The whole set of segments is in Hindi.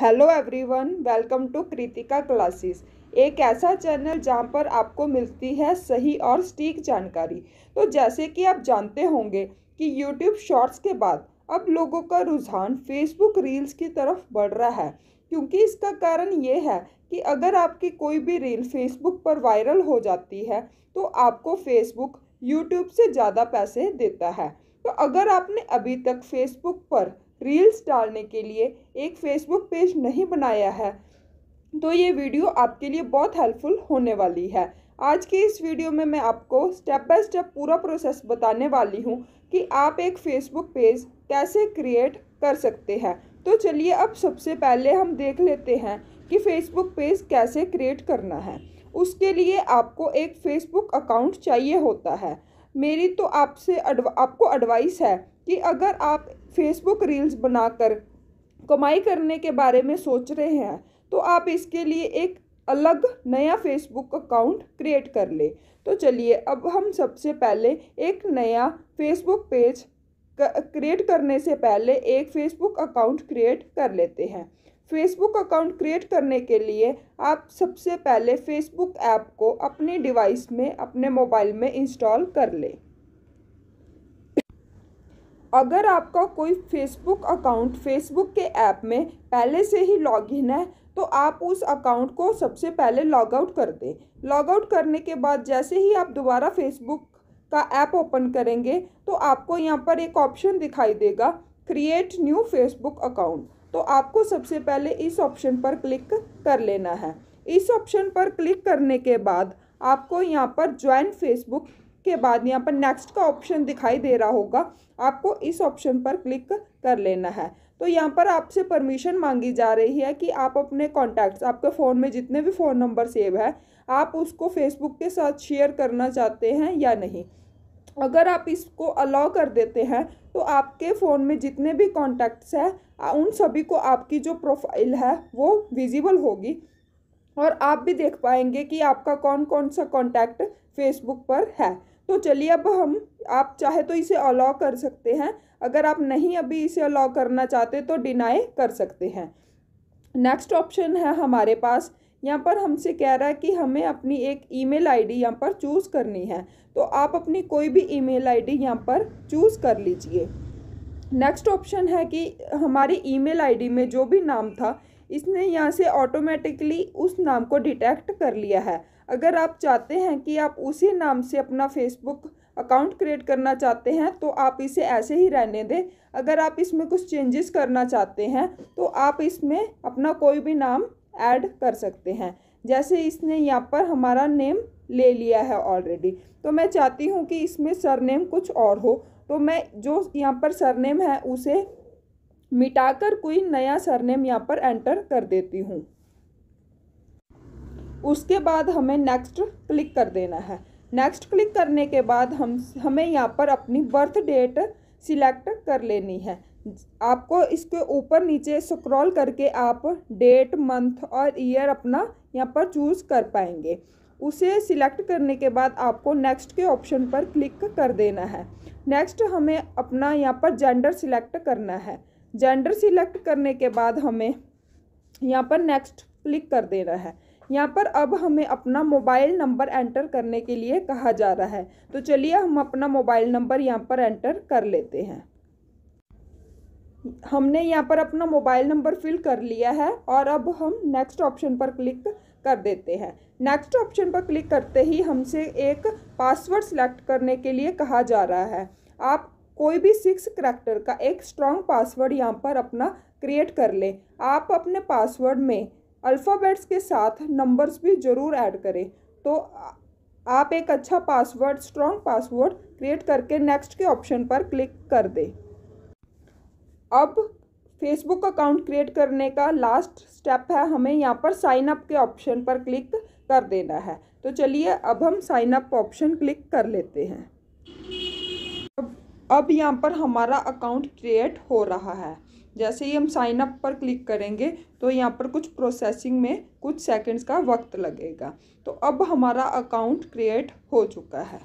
Hello everyone welcome to Kritika classes एक ऐसा चैनल जहां पर आपको मिलती है सही और सटीक जानकारी तो जैसे कि आप जानते होंगे कि यूट्यूब शॉर्ट्स के बाद अब लोगों का रुझान फेसबुक रील्स की तरफ बढ़ रहा है क्योंकि इसका कारण ये है कि अगर आपकी कोई भी रील फेसबुक पर वायरल हो जाती है तो आपको फेसबुक यूट्यूब से ज़्यादा पैसे देता है तो अगर आपने अभी तक फेसबुक पर रील्स डालने के लिए एक फेसबुक पेज नहीं बनाया है तो ये वीडियो आपके लिए बहुत हेल्पफुल होने वाली है आज की इस वीडियो में मैं आपको स्टेप बाय स्टेप पूरा प्रोसेस बताने वाली हूँ कि आप एक फेसबुक पेज कैसे क्रिएट कर सकते हैं तो चलिए अब सबसे पहले हम देख लेते हैं कि फेसबुक पेज कैसे क्रिएट करना है उसके लिए आपको एक फेसबुक अकाउंट चाहिए होता है मेरी तो आपसे आपको एडवाइस है कि अगर आप फेसबुक रील्स बनाकर कमाई करने के बारे में सोच रहे हैं तो आप इसके लिए एक अलग नया फेसबुक अकाउंट क्रिएट कर ले तो चलिए अब हम सबसे पहले एक नया फेसबुक पेज क्रिएट करने से पहले एक फेसबुक अकाउंट क्रिएट कर लेते हैं फेसबुक अकाउंट क्रिएट करने के लिए आप सबसे पहले फेसबुक ऐप को अपने डिवाइस में अपने मोबाइल में इंस्टॉल कर लें अगर आपका कोई फेसबुक अकाउंट फेसबुक के ऐप में पहले से ही लॉगिन है तो आप उस अकाउंट को सबसे पहले लॉग आउट कर दें लॉग आउट करने के बाद जैसे ही आप दोबारा फेसबुक का ऐप ओपन करेंगे तो आपको यहाँ पर एक ऑप्शन दिखाई देगा क्रिएट न्यू फेसबुक अकाउंट तो आपको सबसे पहले इस ऑप्शन पर क्लिक कर लेना है इस ऑप्शन पर क्लिक करने के बाद आपको यहाँ पर ज्वाइन फेसबुक के बाद यहाँ पर नेक्स्ट का ऑप्शन दिखाई दे रहा होगा आपको इस ऑप्शन पर क्लिक कर लेना है तो यहाँ पर आपसे परमिशन मांगी जा रही है कि आप अपने कॉन्टैक्ट्स आपके फ़ोन में जितने भी फ़ोन नंबर सेव है आप उसको फेसबुक के साथ शेयर करना चाहते हैं या नहीं अगर आप इसको अलाउ कर देते हैं तो आपके फ़ोन में जितने भी कॉन्टैक्ट्स हैं उन सभी को आपकी जो प्रोफाइल है वो विजिबल होगी और आप भी देख पाएंगे कि आपका कौन कौन सा कॉन्टैक्ट फेसबुक पर है तो चलिए अब हम आप चाहे तो इसे अलाउ कर सकते हैं अगर आप नहीं अभी इसे अलाउ करना चाहते तो डिनाई कर सकते हैं नेक्स्ट ऑप्शन है हमारे पास यहाँ पर हमसे कह रहा है कि हमें अपनी एक ईमेल आईडी यहाँ पर चूज़ करनी है तो आप अपनी कोई भी ईमेल आईडी यहाँ पर चूज़ कर लीजिए नेक्स्ट ऑप्शन है कि हमारी ईमेल आईडी में जो भी नाम था इसने यहाँ से ऑटोमेटिकली उस नाम को डिटेक्ट कर लिया है अगर आप चाहते हैं कि आप उसी नाम से अपना फेसबुक अकाउंट क्रिएट करना चाहते हैं तो आप इसे ऐसे ही रहने दें अगर आप इसमें कुछ चेंजेस करना चाहते हैं तो आप इसमें अपना कोई भी नाम ऐड कर सकते हैं जैसे इसने यहाँ पर हमारा नेम ले लिया है ऑलरेडी तो मैं चाहती हूँ कि इसमें सरनेम कुछ और हो तो मैं जो यहाँ पर सरनेम है उसे मिटाकर कोई नया सरनेम यहाँ पर एंटर कर देती हूँ उसके बाद हमें नेक्स्ट क्लिक कर देना है नेक्स्ट क्लिक करने के बाद हम हमें यहाँ पर अपनी बर्थ डेट सिलेक्ट कर लेनी है आपको इसके ऊपर नीचे स्क्रॉल करके आप डेट मंथ और ईयर अपना यहाँ पर चूज़ कर पाएंगे उसे सिलेक्ट करने के बाद आपको नेक्स्ट के ऑप्शन पर क्लिक कर देना है नेक्स्ट हमें अपना यहाँ पर जेंडर सिलेक्ट करना है जेंडर सिलेक्ट करने के बाद हमें यहाँ पर नेक्स्ट क्लिक कर देना है यहाँ पर अब हमें अपना मोबाइल नंबर एंटर करने के लिए कहा जा रहा है तो चलिए हम अपना मोबाइल नंबर यहाँ पर एंटर कर लेते हैं हमने यहाँ पर अपना मोबाइल नंबर फिल कर लिया है और अब हम नेक्स्ट ऑप्शन पर क्लिक कर देते हैं नेक्स्ट ऑप्शन पर क्लिक करते ही हमसे एक पासवर्ड सेलेक्ट करने के लिए कहा जा रहा है आप कोई भी सिक्स करेक्टर का एक स्ट्रॉन्ग पासवर्ड यहाँ पर अपना क्रिएट कर लें आप अपने पासवर्ड में अल्फ़ाबेट्स के साथ नंबर्स भी ज़रूर ऐड करें तो आप एक अच्छा पासवर्ड स्ट्रॉन्ग पासवर्ड क्रिएट करके नेक्स्ट के ऑप्शन पर क्लिक कर दें अब फेसबुक अकाउंट क्रिएट करने का लास्ट स्टेप है हमें यहाँ पर साइन अप के ऑप्शन पर क्लिक कर देना है तो चलिए अब हम साइन अप ऑप्शन क्लिक कर लेते हैं अब अब यहाँ पर हमारा अकाउंट क्रिएट हो रहा है जैसे ही हम साइन अप पर क्लिक करेंगे तो यहाँ पर कुछ प्रोसेसिंग में कुछ सेकंड्स का वक्त लगेगा तो अब हमारा अकाउंट क्रिएट हो चुका है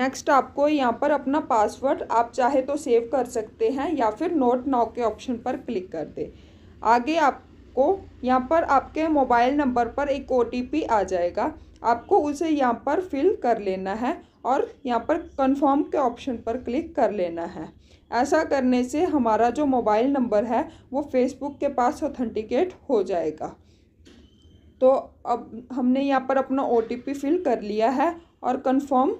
नेक्स्ट आपको यहाँ पर अपना पासवर्ड आप चाहे तो सेव कर सकते हैं या फिर नोट नाउ के ऑप्शन पर क्लिक कर दे आगे आपको यहाँ पर आपके मोबाइल नंबर पर एक ओ आ जाएगा आपको उसे यहाँ पर फिल कर लेना है और यहाँ पर कंफर्म के ऑप्शन पर क्लिक कर लेना है ऐसा करने से हमारा जो मोबाइल नंबर है वो फेसबुक के पास ऑथेंटिकेट हो जाएगा तो अब हमने यहाँ पर अपना ओ फिल कर लिया है और कंफर्म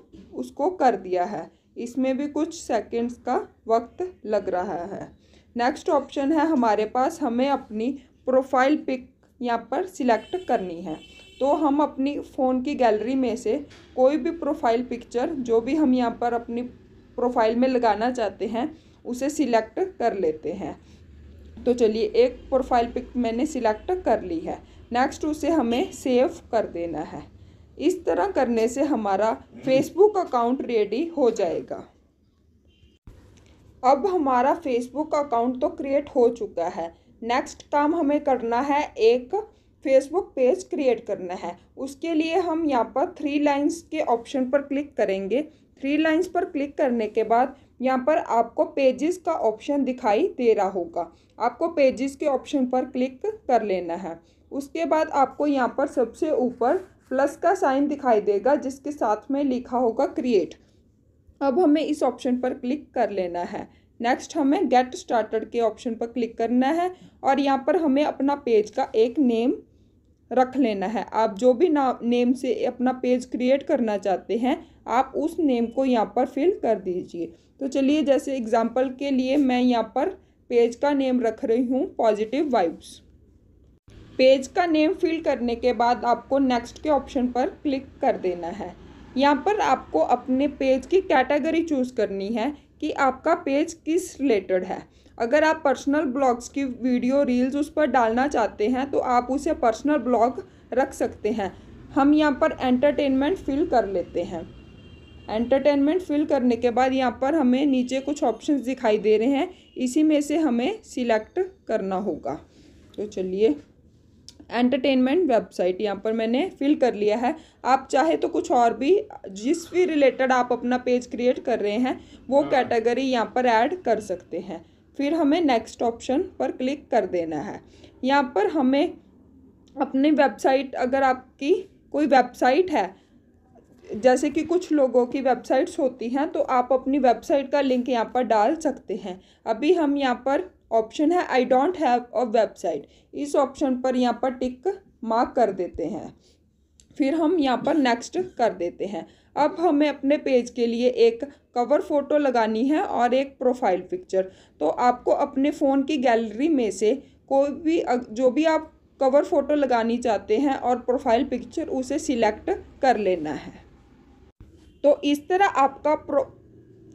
उसको कर दिया है इसमें भी कुछ सेकंड्स का वक्त लग रहा है नेक्स्ट ऑप्शन है हमारे पास हमें अपनी प्रोफाइल पिक यहाँ पर सिलेक्ट करनी है तो हम अपनी फ़ोन की गैलरी में से कोई भी प्रोफाइल पिक्चर जो भी हम यहाँ पर अपनी प्रोफाइल में लगाना चाहते हैं उसे सिलेक्ट कर लेते हैं तो चलिए एक प्रोफाइल पिक मैंने सिलेक्ट कर ली है नेक्स्ट उसे हमें सेव कर देना है इस तरह करने से हमारा फेसबुक अकाउंट रेडी हो जाएगा अब हमारा फेसबुक अकाउंट तो क्रिएट हो चुका है नेक्स्ट काम हमें करना है एक फेसबुक पेज क्रिएट करना है उसके लिए हम यहाँ पर थ्री लाइंस के ऑप्शन पर क्लिक करेंगे थ्री लाइंस पर क्लिक करने के बाद यहाँ पर आपको पेजेस का ऑप्शन दिखाई दे रहा होगा आपको पेजेस के ऑप्शन पर क्लिक कर लेना है उसके बाद आपको यहाँ पर सबसे ऊपर प्लस का साइन दिखाई देगा जिसके साथ में लिखा होगा क्रिएट अब हमें इस ऑप्शन पर क्लिक कर लेना है नेक्स्ट हमें गेट स्टार्टेड के ऑप्शन पर क्लिक करना है और यहाँ पर हमें अपना पेज का एक नेम रख लेना है आप जो भी ना नेम से अपना पेज क्रिएट करना चाहते हैं आप उस नेम को यहाँ पर फिल कर दीजिए तो चलिए जैसे एग्जाम्पल के लिए मैं यहाँ पर पेज का नेम रख रही हूँ पॉजिटिव वाइब्स पेज का नेम फिल करने के बाद आपको नेक्स्ट के ऑप्शन पर क्लिक कर देना है यहाँ पर आपको अपने पेज की कैटेगरी चूज़ करनी है कि आपका पेज किस रिलेटेड है अगर आप पर्सनल ब्लॉग्स की वीडियो रील्स उस पर डालना चाहते हैं तो आप उसे पर्सनल ब्लॉग रख सकते हैं हम यहाँ पर एंटरटेनमेंट फिल कर लेते हैं एंटरटेनमेंट फिल करने के बाद यहाँ पर हमें नीचे कुछ ऑप्शंस दिखाई दे रहे हैं इसी में से हमें सिलेक्ट करना होगा तो चलिए एंटरटेनमेंट वेबसाइट यहाँ पर मैंने फिल कर लिया है आप चाहे तो कुछ और भी जिस भी रिलेटेड आप अपना पेज क्रिएट कर रहे हैं वो कैटेगरी हाँ। यहाँ पर ऐड कर सकते हैं फिर हमें नेक्स्ट ऑप्शन पर क्लिक कर देना है यहाँ पर हमें अपनी वेबसाइट अगर आपकी कोई वेबसाइट है जैसे कि कुछ लोगों की वेबसाइट्स होती हैं तो आप अपनी वेबसाइट का लिंक यहाँ पर डाल सकते हैं अभी हम यहाँ पर ऑप्शन है I don't have a website इस ऑप्शन पर यहाँ पर टिक मार्क कर देते हैं फिर हम यहाँ पर नेक्स्ट कर देते हैं अब हमें अपने पेज के लिए एक कवर फ़ोटो लगानी है और एक प्रोफाइल पिक्चर तो आपको अपने फ़ोन की गैलरी में से कोई भी जो भी आप कवर फ़ोटो लगानी चाहते हैं और प्रोफाइल पिक्चर उसे सिलेक्ट कर लेना है तो इस तरह आपका प्रो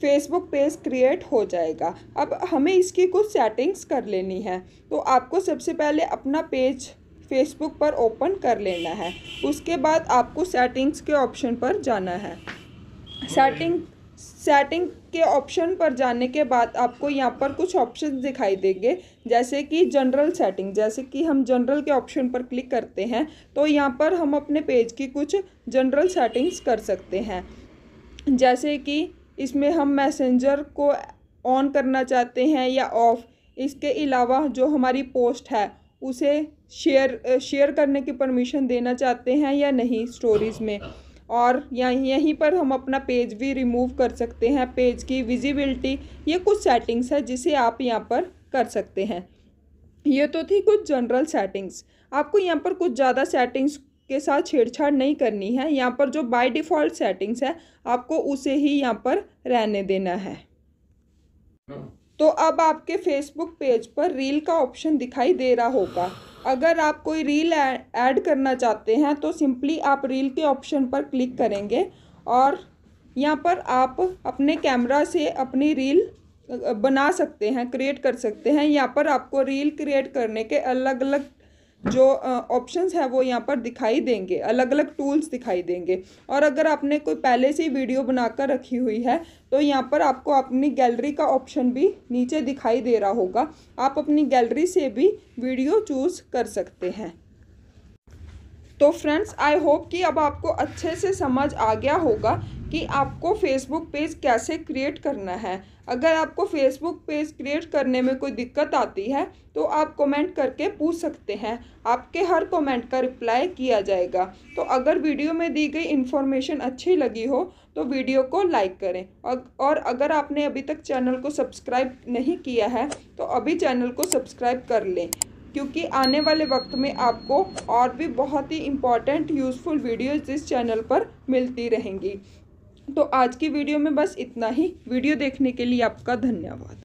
फेसबुक पेज क्रिएट हो जाएगा अब हमें इसकी कुछ सेटिंग्स कर लेनी है तो आपको सबसे पहले अपना पेज फेसबुक पर ओपन कर लेना है उसके बाद आपको सेटिंग्स के ऑप्शन पर जाना है सेटिंग सेटिंग के ऑप्शन पर जाने के बाद आपको यहाँ पर कुछ ऑप्शन दिखाई देंगे जैसे कि जनरल सेटिंग जैसे कि हम जनरल के ऑप्शन पर क्लिक करते हैं तो यहाँ पर हम अपने पेज की कुछ जनरल सेटिंग्स कर सकते हैं जैसे कि इसमें हम मैसेंजर को ऑन करना चाहते हैं या ऑफ़ इसके अलावा जो हमारी पोस्ट है उसे शेयर शेयर करने की परमिशन देना चाहते हैं या नहीं स्टोरीज़ में और यहीं यहीं पर हम अपना पेज भी रिमूव कर सकते हैं पेज की विजिबिलिटी ये कुछ सेटिंग्स है जिसे आप यहाँ पर कर सकते हैं ये तो थी कुछ जनरल सेटिंग्स आपको यहाँ पर कुछ ज़्यादा सेटिंग्स के साथ छेड़छाड़ नहीं करनी है यहाँ पर जो बाय डिफ़ॉल्ट सेटिंग्स है आपको उसे ही यहाँ पर रहने देना है हाँ। तो अब आपके फेसबुक पेज पर रील का ऑप्शन दिखाई दे रहा होगा अगर आप कोई रील ऐड करना चाहते हैं तो सिंपली आप रील के ऑप्शन पर क्लिक करेंगे और यहाँ पर आप अपने कैमरा से अपनी रील बना सकते हैं क्रिएट कर सकते हैं यहाँ पर आपको रील क्रिएट करने के अलग अलग जो ऑप्शंस है वो यहाँ पर दिखाई देंगे अलग अलग टूल्स दिखाई देंगे और अगर आपने कोई पहले से ही वीडियो बनाकर रखी हुई है तो यहाँ पर आपको अपनी गैलरी का ऑप्शन भी नीचे दिखाई दे रहा होगा आप अपनी गैलरी से भी वीडियो चूज़ कर सकते हैं तो फ्रेंड्स आई होप कि अब आपको अच्छे से समझ आ गया होगा कि आपको फेसबुक पेज कैसे क्रिएट करना है अगर आपको फेसबुक पेज क्रिएट करने में कोई दिक्कत आती है तो आप कमेंट करके पूछ सकते हैं आपके हर कमेंट का रिप्लाई किया जाएगा तो अगर वीडियो में दी गई इन्फॉर्मेशन अच्छी लगी हो तो वीडियो को लाइक करें और अगर आपने अभी तक चैनल को सब्सक्राइब नहीं किया है तो अभी चैनल को सब्सक्राइब कर लें क्योंकि आने वाले वक्त में आपको और भी बहुत ही इम्पॉर्टेंट यूज़फुल वीडियोज़ इस चैनल पर मिलती रहेंगी तो आज की वीडियो में बस इतना ही वीडियो देखने के लिए आपका धन्यवाद